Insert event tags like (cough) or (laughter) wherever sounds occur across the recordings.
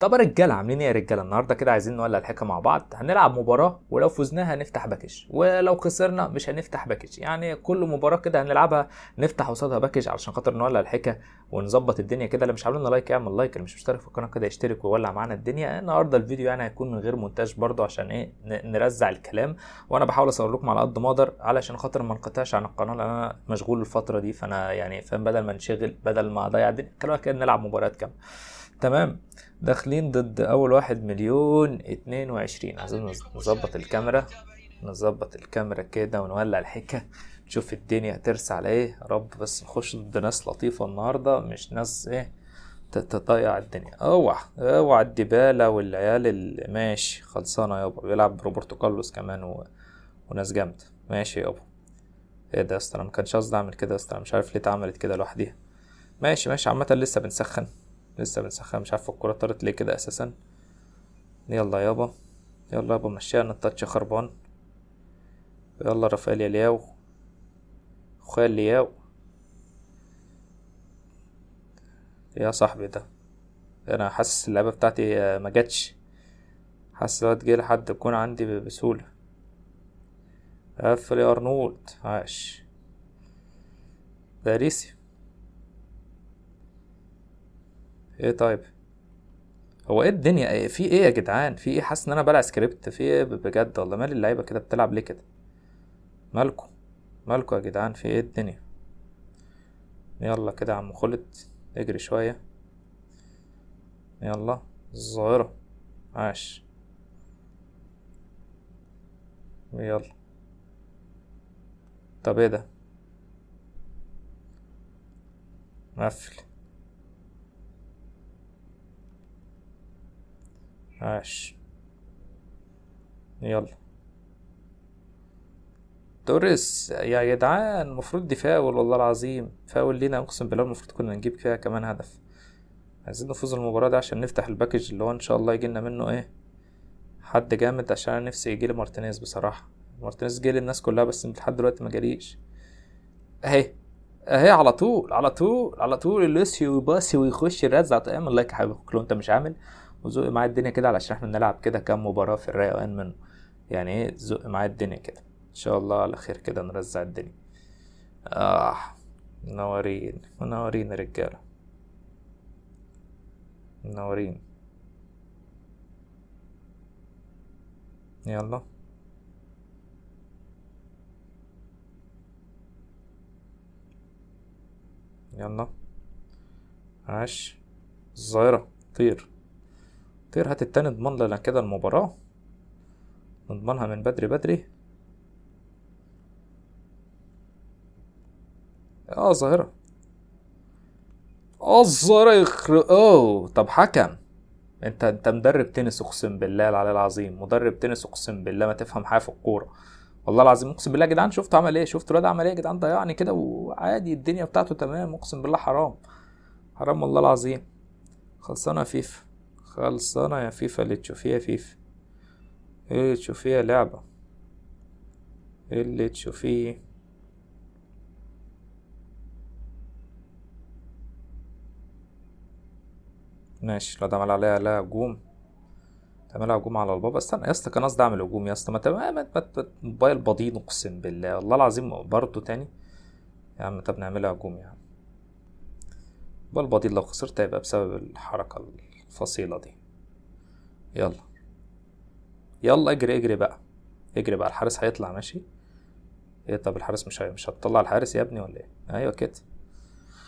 طب يا رجاله عاملين ايه يا رجاله النهارده كده عايزين نولع الحكه مع بعض هنلعب مباراه ولو فزناها هنفتح باكج ولو خسرنا مش هنفتح باكج يعني كل مباراه كده هنلعبها نفتح قصادها باكج علشان خاطر نولع الحكه ونظبط الدنيا كده اللي مش لنا لايك يعمل لايك اللي مش مشترك في القناه كده يشترك ويولع معانا الدنيا النهارده الفيديو يعني هيكون من غير مونتاج برده عشان ايه نرزع الكلام وانا بحاول اصور لكم على قد ما اقدر علشان خاطر ما انقطعش عن القناه لان انا مشغول الفتره دي فانا يعني فاهم بدل ما انشغل بدل ما اضيع الدنيا كده نلعب مباريات كامله تمام داخلين ضد اول واحد مليون اتنين وعشرين عايزين نظبط الكاميرا نظبط الكاميرا كده ونولع الحكة نشوف الدنيا ترس على ايه رب بس نخش ضد ناس لطيفة النهاردة مش ناس ايه تضيع الدنيا اوعى اوعى الدبالة والعيال اللي ماشي خلصانة يابا بيلعب روبرتو كارلوس كمان و... وناس جامدة ماشي يابا ايه ده يا اسطى انا مكنش قصدي اعمل كده يا اسطى مش عارف ليه اتعملت كده لوحديها ماشي ماشي عامة لسه بنسخن لسه بنسخن مش عارف الكرة طارت ليه كده اساسا يلا يابا يلا يابا مشيها أنا التاتش خربان يلا رافائيل ياو خويا الياو يا صاحبي ده انا حاسس اللعبه بتاعتي مجتش حاسس لو جه لحد يكون عندي بسهوله قفل يا ارنولد عاش باريسي ايه طيب هو ايه الدنيا إيه في ايه يا جدعان في ايه حاسس ان انا بلعب سكريبت في ايه بجد والله مال اللعيبه كده بتلعب ليه كده مالكو مالكو يا جدعان في ايه الدنيا يلا كده يا عم خلت اجري شويه يلا الظاهره عاش يلا طب ايه ده مقفل عاش يلا توريس يا جدعان المفروض دي فاول والله العظيم فاول لينا اقسم بالله المفروض كنا نجيب فيها كمان هدف عايزين نفوز المباراة دي عشان نفتح الباكج اللي هو ان شاء الله يجيلنا منه ايه حد جامد عشان انا نفسي يجيلي مارتينيز بصراحة مارتينيز جه للناس كلها بس لحد دلوقتي ما جاليش اهي اهي على طول على طول على طول اللوسيو يباسي ويخش يرزع اعمل لايك يا حبيبي لو انت مش عامل وزق معايا الدنيا كده علشان احنا نلعب كده كام مباراة في الرايقان منه يعني ايه زق معايا الدنيا كده ان شاء الله على خير كده نرزع الدنيا اه منورين منورين يا رجالة منورين يلا يلا عاش الظاهرة طير هات التاني اضمن لنا كده المباراة نضمنها من بدري بدري اه ظاهرة اه الظاهرة يخرب اوه طب حكم انت انت مدرب تنس اقسم بالله العلي العظيم مدرب تنس اقسم بالله ما تفهم حاجه في الكوره والله العظيم اقسم بالله يا جدعان شفت عمل ايه شفت الواد عمل ايه يا جدعان ضيعني كده وعادي الدنيا بتاعته تمام اقسم بالله حرام حرام والله العظيم خلصانه فيفا خلصانة يا فيفا اللي تشوفيها فيفا ايه اللي تشوفيها لعبة ايه اللي تشوفيه ماشي لو ده عمل عليها لا هجوم تعملها هجوم على البابا استنى يا اسطى كان قصدي اعمل هجوم يا اسطى ما تمام موبايل بضين اقسم بالله والله العظيم برضه تاني يا عم طب نعملها هجوم يا عم موبايل بضين لو خسرت هيبقى بسبب الحركة اللي الفصيلة دي يلا يلا اجري اجري بقى اجري بقى الحارس هيطلع ماشي ايه طب الحارس مش مش هتطلع الحارس يا ابني ولا ايه ايوه كده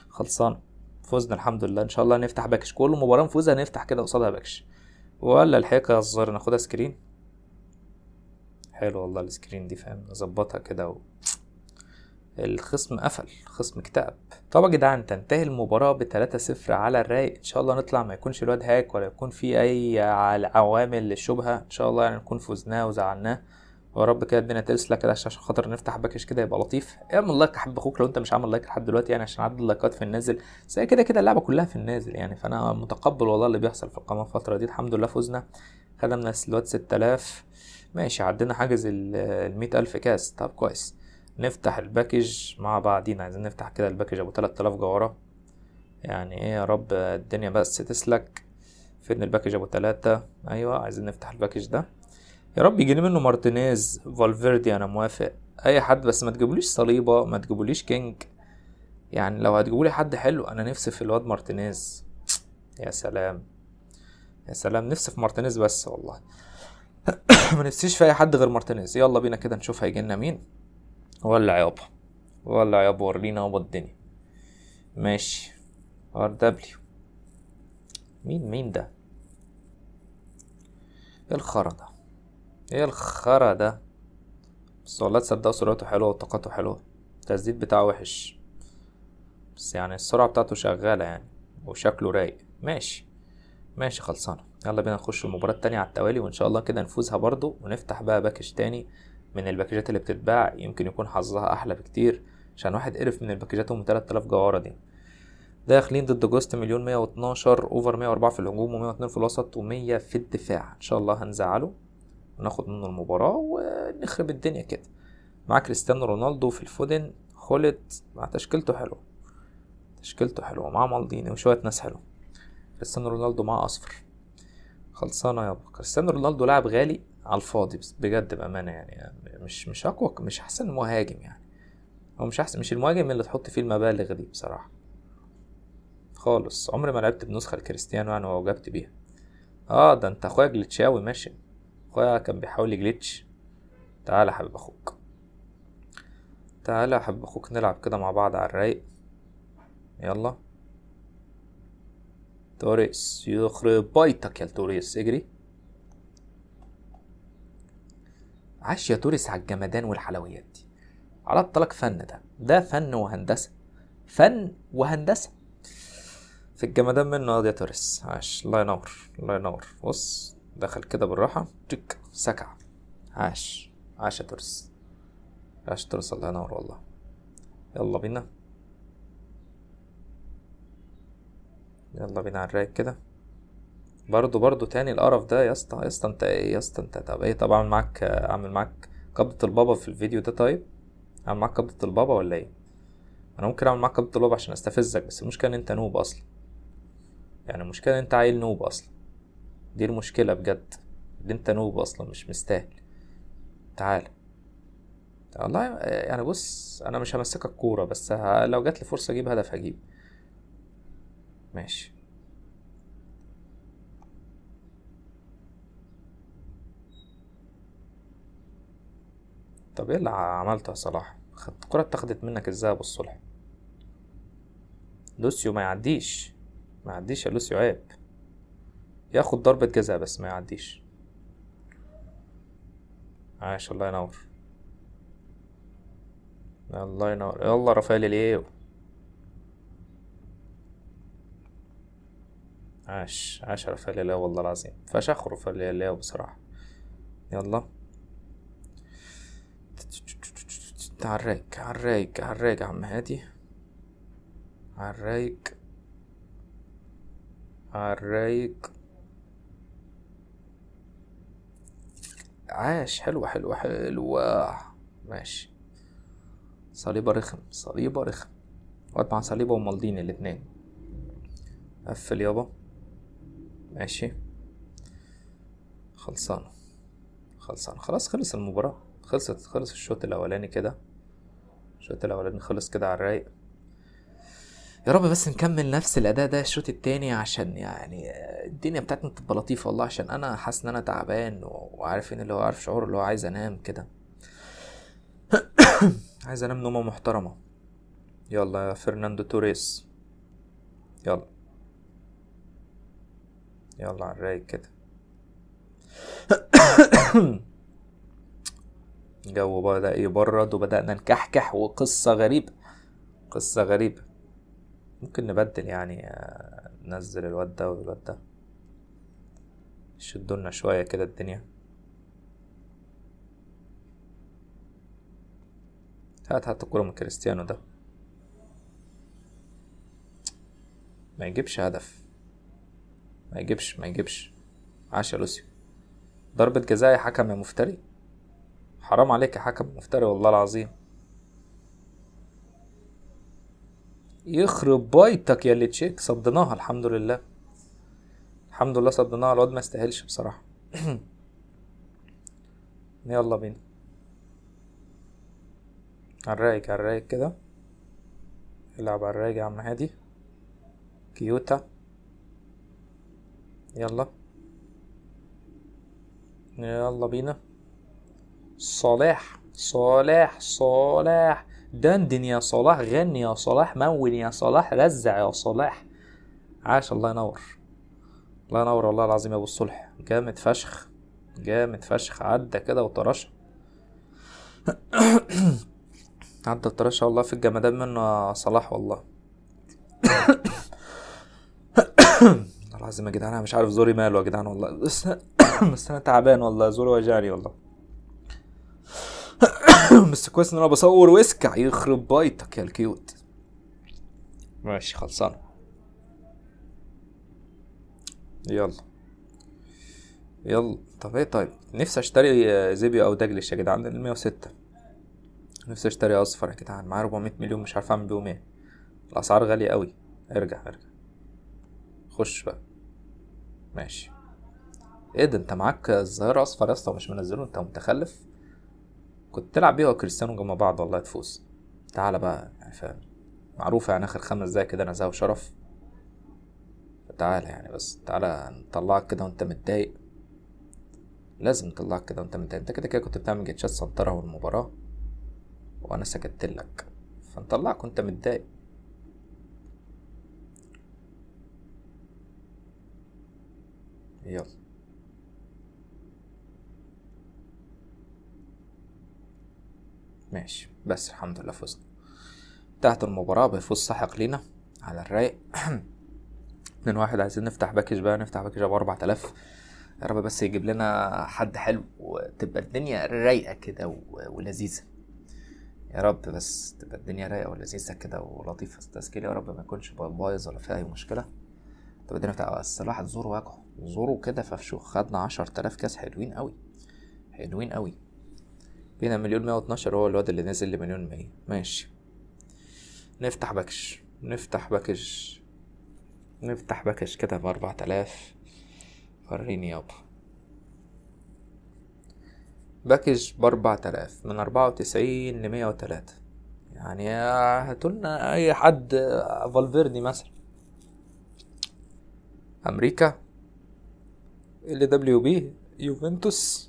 خلصان فوزنا الحمد لله ان شاء الله نفتح باكش كل مباراه نفوزها نفتح كده قصادها باكش ولا الحقيقه يا الزهر ناخدها سكرين حلو والله السكرين دي فاهم نظبطها كده و... الخصم قفل الخصم اكتئب طب يا جدعان تنتهي المباراة ب 3-0 على الرايق ان شاء الله نطلع ما يكونش الواد هاك ولا يكون في اي عوامل للشبهة ان شاء الله يعني نكون فزناه وزعلناه ويا رب كده الدنيا تلسلة كده عشان خاطر نفتح باكج كده يبقى لطيف اعمل لايك حب اخوك لو انت مش عامل لايك لحد دلوقتي يعني عشان عدد اللايكات في النازل زي كده كده اللعبه كلها في النازل يعني فانا متقبل والله اللي بيحصل في القناه الفتره دي الحمد لله فزنا خدنا من الواد 6000 ماشي عدينا حاجز ال 100000 كاس طب كويس نفتح الباكج مع بعضينا عايزين نفتح كده الباكج ابو 3000 جوارة يعني ايه يا رب الدنيا بس تسلك فين الباكج ابو 3 ايوه عايزين نفتح الباكج ده يا رب يجي لي منه مارتينيز فالفيردي انا موافق اي حد بس ما تجيبوليش صليبه ما تجيبوليش كينج يعني لو هتجيبولي حد حلو انا نفسي في الواد مارتينيز يا سلام يا سلام نفسي في مارتينيز بس والله (coughs) ما نفسيش في اي حد غير مارتينيز يلا بينا كده نشوف هيجي لنا مين ولع يابا ولع يابا ورينا يابا الدنيا ماشي ار دبليو مين مين ده ايه الخرا ده ايه الخرا ده بس والله تصدق سرعته حلوه وطاقته حلوه التسديد بتاعه وحش بس يعني السرعه بتاعته شغاله يعني وشكله رايق ماشي ماشي خلصانه يلا بينا نخش المباراه التانية على التوالي وان شاء الله كده نفوزها برضو ونفتح بقى باكج تاني من الباكجات اللي بتتباع يمكن يكون حظها احلى بكتير عشان واحد قرف من الباكجات ام 3000 جوارة دي داخلين ضد جوست مليون مية واتناشر اوفر مية واربعة في الهجوم ومية واتنين في الوسط ومية في الدفاع ان شاء الله هنزعله وناخد منه المباراة ونخرب الدنيا كده مع كريستيانو رونالدو في الفودن خلت مع تشكيلته حلوة تشكيلته حلوة مع مالديني وشوية ناس حلوة كريستيانو رونالدو مع اصفر خلصانة يابا كريستيانو رونالدو لاعب غالي على الفاضي بجد بامانه يعني مش مش اقوى مش احسن مهاجم يعني هو مش احسن مش المهاجم اللي تحط فيه المبالغ دي بصراحه خالص عمري ما لعبت بنسخه لكريستيانو يعني واعجبت بيها اه ده انت اخويا جليتشاوي ماشي اخويا كان بيحاول يجليتش تعالى يا حبيب اخوك تعالى يا حبيب اخوك نلعب كده مع بعض على الرايق يلا توريس يخرب بيتك يا توريس اجري عاش يا تورس على الجمدان والحلويات دي على الطلاق فن ده ده فن وهندسة فن وهندسة في الجمدان منه يا تورس عاش الله ينور الله ينور بص دخل كده بالراحة تك سكع عاش عاش يا تورس عاش تورس الله ينور والله يلا بينا يلا بينا على الرايق كده برضو برضو تاني القرف ده يا اسطى يا اسطى انت ايه يا اسطى انت طب ايه طب اعمل معاك اعمل معاك قبضة البابا في الفيديو ده طيب اعمل معاك قبضة البابا ولا ايه انا ممكن اعمل معاك قبضة البابا عشان استفزك بس المشكلة ان انت نوب اصلا يعني المشكلة ان انت عيل نوب اصلا دي المشكلة بجد ان انت نوب اصلا مش مستاهل تعال والله يعني بص انا مش همسكك كورة بس لو جاتلي فرصة اجيب هدف هجيب ماشي طب ايه اللي عملته يا صلاح الكرة اتاخدت منك ازاي ابو الصلح لوسيو ما يعديش ما يعديش يا لوسيو عيب ياخد ضربة جزاء بس ما يعديش عاش الله ينور الله ينور يلا رافائيل ليو عاش عاش رافائيل ليو والله العظيم فشخ رافائيل ليو بصراحة يلا عالرايق عالرايق عالرايق عم هادي على الرايق عاش حلوة حلوة حلوة ماشي صليبة رخم صليبة رخم وقعد مع صليبة ومالديني الاتنين قفل يابا ماشي خلصانة خلصانة خلاص خلص المباراة خلصت خلص الشوط الأولاني كده الشوط الاولاني خلص كده على الرايق يا رب بس نكمل نفس الاداء ده الشوط التاني عشان يعني الدنيا بتاعتنا تبقى لطيفه والله عشان انا حاسس ان انا تعبان وعارفين اللي هو عارف شعور اللي هو عايز انام كده (coughs) عايز انام نومه محترمه يلا يا فرناندو توريس يلا يلا على الرايق كده (coughs) (coughs) الجو بدأ يبرد وبدأنا نكحكح وقصة غريبة قصة غريبة ممكن نبدل يعني آه، ننزل الواد ده والواد ده يشدولنا شوية كده الدنيا هات هات الكورة من كريستيانو ده ما يجيبش هدف ما يجيبش ما يجيبش عاش يا لوسيو ضربة جزاء يا حكم يا مفتري حرام عليك يا حكم مفتري والله العظيم يخرب بيتك يا تشيك صدناها الحمد لله الحمد لله صدناها الواد ما استاهلش بصراحه (clears throat) يلا بينا عالرايق عالرايق كده العب عالرايق يا عم هادي كيوتا يلا يلا بينا صلاح صلاح صلاح دندن يا صلاح غني يا صلاح مون يا صلاح رزع يا صلاح عاش الله ينور الله ينور والله العظيم يا ابو الصلح جامد فشخ جامد فشخ عدى كده وطرشه (coughs) عدى الطرشه والله في الجمدان منه صلاح والله (coughs) العظيم يا جدعان انا مش عارف زوري ماله يا جدعان والله (coughs) بس انا تعبان والله زوري وجعني والله (clears throat) بس كويس ان انا بصور واسكع يخرب بايتك يا الكيوت ماشي خلصان يلا يلا طب ايه طيب نفسي اشتري زيبيو او دجلش يا جدعان ال 106 نفسي اشتري اصفر يا جدعان معايا 400 مليون مش عارف اعمل بيهم ايه الاسعار غاليه قوي ارجع ارجع خش بقى ماشي ايه ده انت معاك الظاهرة اصفر يا اسطى ومش منزله انت متخلف كنت تلعب بيها وكريستيانو جنب بعض والله تفوز تعالى بقى يعني فاهم معروفة يعني آخر خمس دقايق كده نزاهة وشرف تعالى يعني بس تعالى نطلعك كده وأنت متضايق لازم نطلعك كده وأنت متضايق أنت كده كده كنت بتعمل جيتشات سنترة والمباراة وأنا سكتلك فنطلعك وأنت متضايق يلا ماشي بس الحمد لله فزنا تحت المباراة بفوز سحق لينا على الرايق (clears throat) اتنين واحد عايزين نفتح باكج بقى نفتح باكج ابو 4000 يا رب بس يجيب لنا حد حلو وتبقى الدنيا رايقه كده ولذيذه يا رب بس تبقى الدنيا رايقه ولذيذه كده ولطيفه التسجيل يا رب ما يكونش بايظ ولا فيها اي مشكله طب الدنيا بتاع الصلاح الزور وجهه زوره كده ففشوخ خدنا 10000 كاس حلوين قوي حلوين قوي بينا مليون مية واتناشر هو الواد اللي نزل لمليون مية ماشي نفتح باكج نفتح باكج نفتح باكج كده بأربعة آلاف وريني يابا باكج بأربعة آلاف من أربعة وتسعين لمية وتلاتة يعني هاتولنا أي حد فالفيردي مثلا أمريكا ال دبليو بي يوفنتوس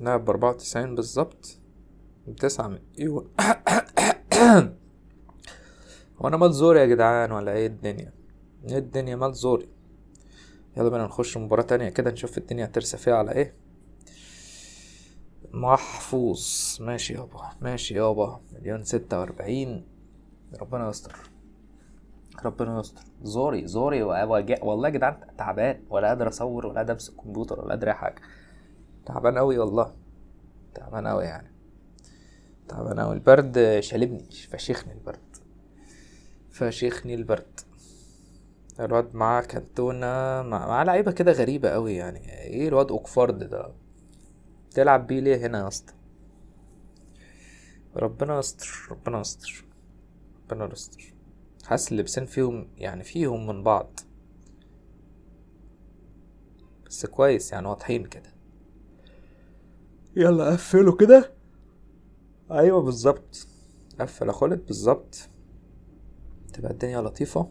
نلعب بأربعة وتسعين بالظبط بتسعة من ايوه (coughs) هو انا مال زوري يا جدعان ولا ايه الدنيا ايه الدنيا مال زوري يلا بينا نخش مباراة تانية كده نشوف الدنيا هترسى فيها على ايه محفوظ ماشي يابا ماشي يابا مليون ستة واربعين ربنا يستر ربنا يستر زوري زوري والله يا جدعان تعبان ولا قادر اصور ولا قادر امسك كمبيوتر ولا قادر اي حاجه تعبان قوي والله تعبان قوي يعني تعبان قوي البرد شالبني فشيخني البرد فشيخني البرد الواد معاه كانتونا مع, مع لعيبه كده غريبه قوي يعني ايه الواد اوكفورد ده تلعب بيه ليه هنا يا اسطى ربنا يستر ربنا يستر ربنا يستر حاسس اللبسين فيهم يعني فيهم من بعض بس كويس يعني واضحين كده يلا قفله كده ايوه بالظبط قفل خالد بالظبط تبقى الدنيا لطيفة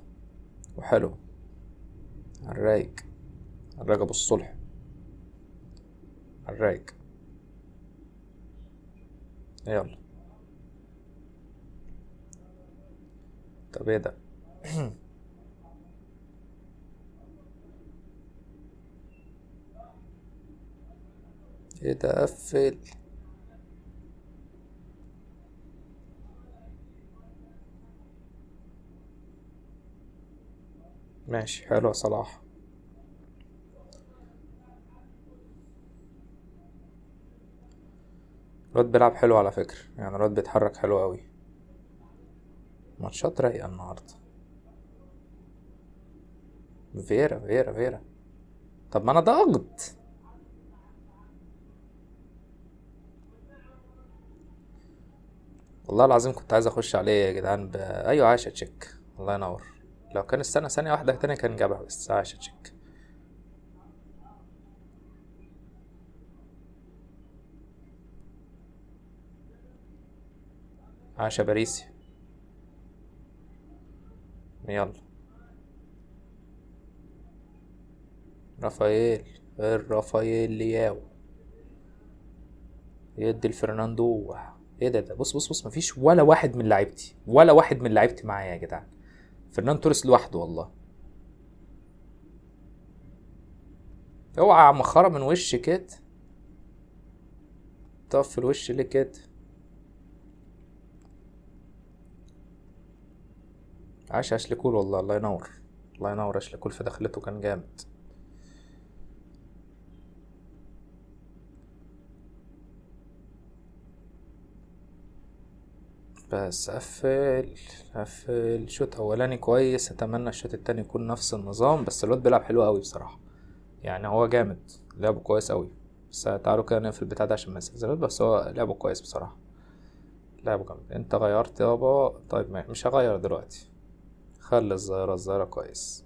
وحلوة عالرايق عالرايق ابو الصلح عالرايق يلا طب ايه ده (clears throat) يتقفل ماشي حلو صلاح الواد بيلعب حلو على فكرة يعني الواد بيتحرك حلو قوي ماتشات رايقة النهاردة فيرا فيرا فيرا طب ما انا ضاغط والله العظيم كنت عايز اخش عليه يا جدعان ب... ايوه عايشه تشيك الله ينور لو كان استنى ثانيه واحده تانية كان جابها بس عايشه تشيك عاشه باريسي يلا رافائيل الرافائيل ياو يدي الفرناندو ايه ده ده بص بص بص مفيش ولا واحد من لعيبتي ولا واحد من لعيبتي معايا يا جدعان فرنان توريس لوحده والله اوعى يا عم خرم من وش كده طف الوش ليه كده عاش اشلي كول والله الله ينور الله ينور اشلي كول في دخلته كان جامد بس قفل قفل شوط اولاني كويس اتمنى الشوط التاني يكون نفس النظام بس الواد بيلعب حلو قوي بصراحه يعني هو جامد لعبه كويس قوي بس تعالوا كده نقفل البتاع ده عشان ما نستهزلوش بس هو لعبه كويس بصراحه لعبه جامد انت غيرت يابا طيب مش هغير دلوقتي خلي الظاهره الظاهره كويس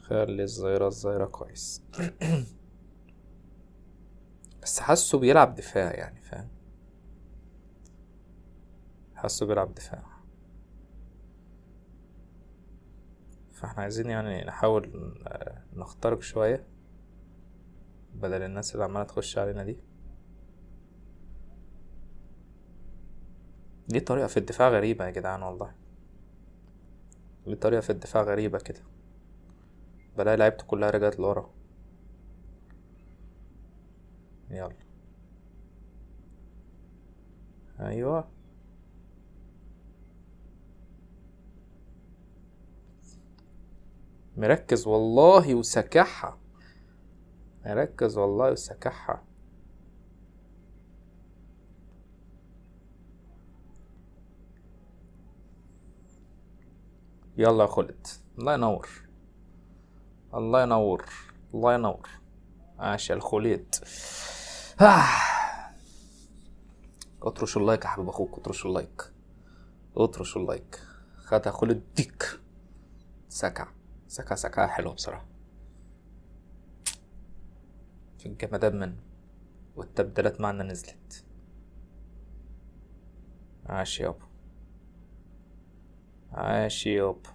خلي الظاهره الظاهره كويس (clears throat) بس حاسه بيلعب دفاع يعني فاهم حاسه بيلعب دفاع فاحنا عايزين يعني نحاول نخترق شوية بدل الناس اللي عمالة تخش علينا دي دي طريقة في الدفاع غريبة يا جدعان والله دي طريقة في الدفاع غريبة كده بلاقي لعبت كلها رجعت لورا يلا ايوه مركز والله وسكحها مركز والله وسكحها يلا يا خالد الله ينور الله ينور الله ينور عاش الخليد آه. اطرش اللايك يا حبيب اخوك اطرش اللايك اطرش اللايك خد خالد ديك سكع سكا سكا حلو بصراحه في الجمدان منه والتبديلات معنا نزلت عاش يابا عاش يابا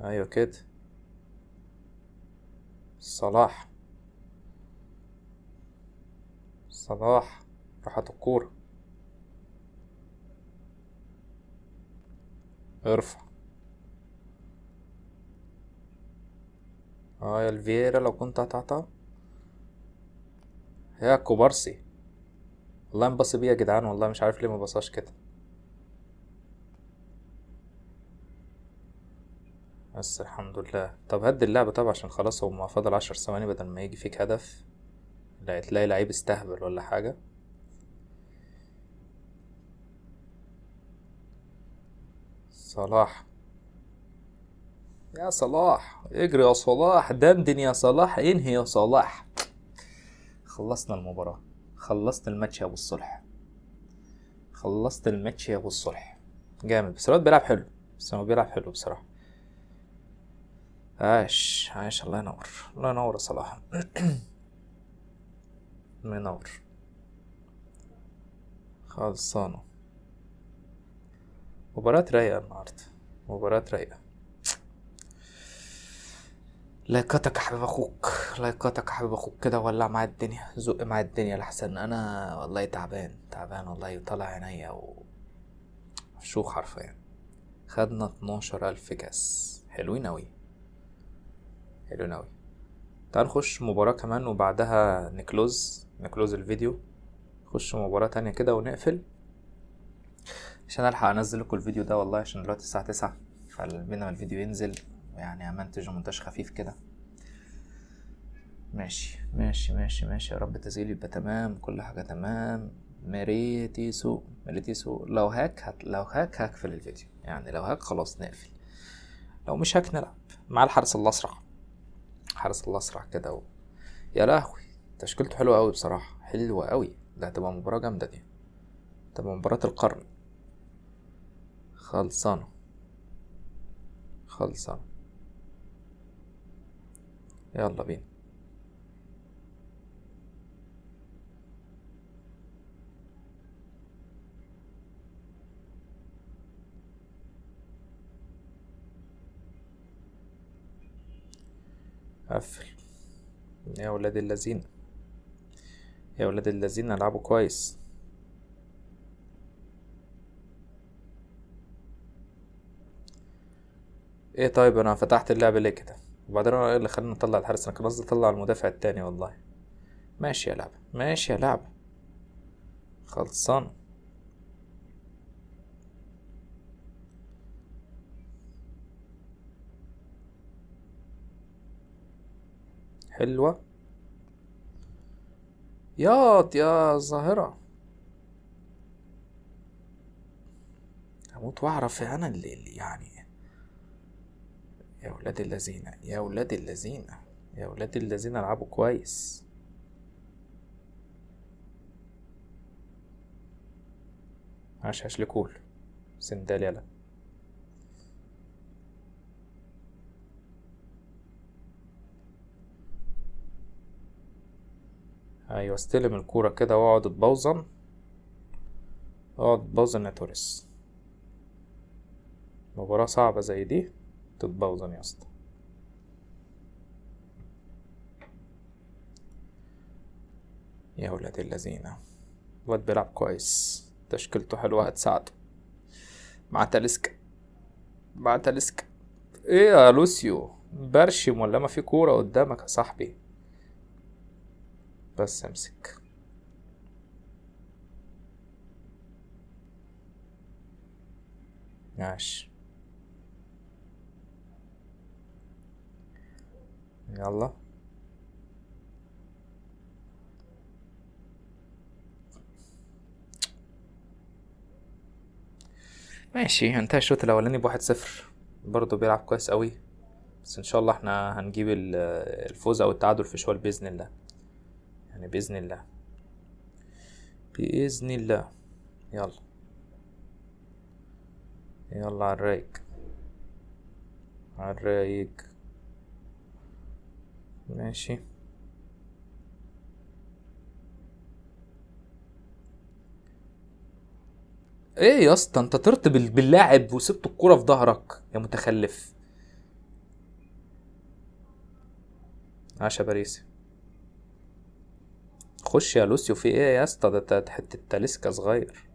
ايوه كده صلاح صلاح راحت الكورة ارفع اه يا الفيرا لو كنت هتعطى يا كوبارسي والله انبص بيه يا جدعان والله مش عارف ليه ما بصاش كده بس الحمد لله طب هد اللعبة طبعا عشان خلاص هو فاضل عشر ثواني بدل ما يجي فيك هدف لا تلاقي لعيب استهبل ولا حاجة صلاح يا صلاح اجري يا صلاح دندن يا صلاح انهي يا صلاح خلصنا المباراة خلصت الماتش يا ابو الصلح خلصت الماتش يا ابو الصلح جامد بس الواد بيلعب حلو بس هو بيلعب حلو بصراحة عاش عاش الله ينور الله ينور يا صلاح منور (clears throat) خلصانه مباراة رايقة النهاردة مباراة رايقة لايكاتك يا حبيب اخوك لايكاتك يا حبيب اخوك كده ولع معايا الدنيا زق معايا الدنيا لحسن انا والله تعبان تعبان والله طالع عينيا و مفشوخ حرفيا خدنا اتناشر الف كاس حلوين اوي حلوين اوي تعال نخش مباراة كمان وبعدها نكلوز نكلوز الفيديو نخش مباراة تانية كده ونقفل عشان الحق انزل لكم الفيديو ده والله عشان دلوقتي الساعه 9 فبين ما الفيديو ينزل يعني همنتج مونتاج خفيف كده ماشي ماشي ماشي ماشي يا رب التسجيل يبقى تمام كل حاجه تمام مريتي سوق مريتي سوق لو هاك هت... لو هاك هقفل الفيديو يعني لو هاك خلاص نقفل لو مش هاك نلعب مع الحارس الاسرع حرس الاسرع كده و... يا لهوي تشكيلته حلوه قوي بصراحه حلوه قوي ده هتبقى مباراه جامده دي تبقى مباراه القرن خلصانة خلصانة يلا بينا قفل يا ولاد اللذين يا ولاد اللذين العبوا كويس ايه طيب انا فتحت اللعبه ليه كده وبعدين ايه اللي خلاني اطلع الحارس انا كنت قصدي اطلع المدافع التاني والله ماشي يا لعبه ماشي يا لعبه خلصان حلوه ياض يا ظاهره هموت واعرف انا اللي يعني يا ولاد الذين يا ولاد اللذين يا ولاد اللذين العبوا كويس عاش هاش لكول سندال يلا ايوه استلم الكوره كده واقعد اتبوظن اقعد اتبوظن يا توريس مباراه صعبه زي دي تتبوظ يا اسطى يا ولاد الذين الواد بيلعب كويس تشكيلته حلوة هتساعده مع تاليسكا مع تاليسكا ايه يا لوسيو برشم ولا ما في كورة قدامك يا صاحبي بس امسك ماشي يلا ماشي انتهى الشوط الاولاني بواحد صفر برضه بيلعب كويس قوي بس ان شاء الله احنا هنجيب الفوز او التعادل في شوال باذن الله يعني باذن الله باذن الله يلا يلا على الرايق على الرايق ماشي ايه يا اسطى انت طرت باللاعب وسبت الكرة في ظهرك يا متخلف عاش يا باريسي خش يا لوسيو في ايه يا اسطى ده حتة تاليسكا صغير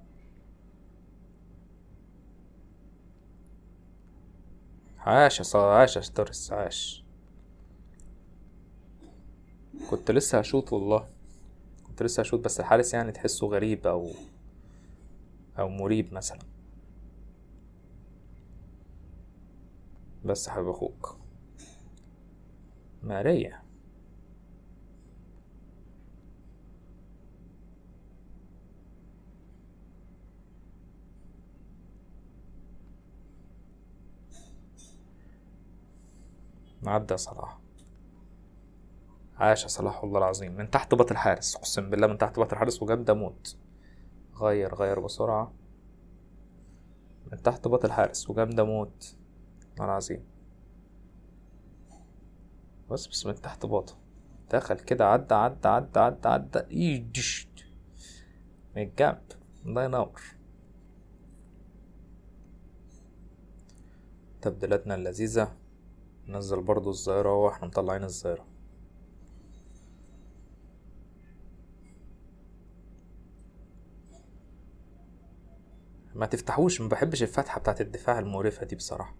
عاش يا صا- عاش يا توريس عاش كنت لسه هشوط والله كنت لسه هشوط بس الحارس يعني تحسه غريب او او مريب مثلا بس حبيب اخوك ماريا معدى صراحة عاش صلاح الله العظيم من تحت باط الحارس اقسم بالله من تحت باط الحارس وجاب ده موت غير غير بسرعه من تحت باط الحارس وجاب ده موت العظيم بس بس من تحت باطه دخل كده عدى عدى عدى عدى عدى ايدش من الجنب الله ينور تبديلاتنا اللذيذة ننزل برضو الظاهرة واحنا مطلعين الظاهرة ما تفتحوش ما بحبش الفتحه بتاعت الدفاع المقرفه دي بصراحه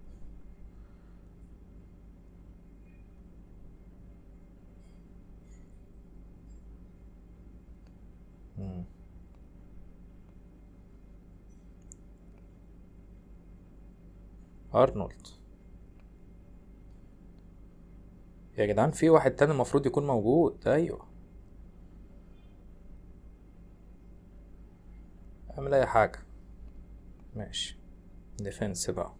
ارنولد يا جدعان في واحد تاني المفروض يكون موجود ايوه اعمل اي حاجه ماشي ديفنس بقى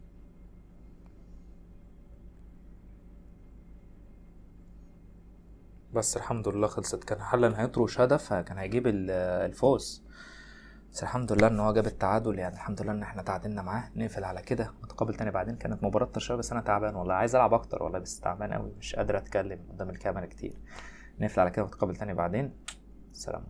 بس الحمد لله خلصت كان ان هيطرش هدف كان هيجيب الفوز بس الحمد لله ان هو جاب التعادل يعني الحمد لله ان احنا تعادلنا معاه نقفل على كده نتقابل تاني بعدين كانت مباراه ترشيح بس انا تعبان والله عايز العب اكتر والله بس تعبان قوي مش قادر اتكلم قدام الكاميرا كتير نقفل على كده ونتقابل تاني بعدين سلام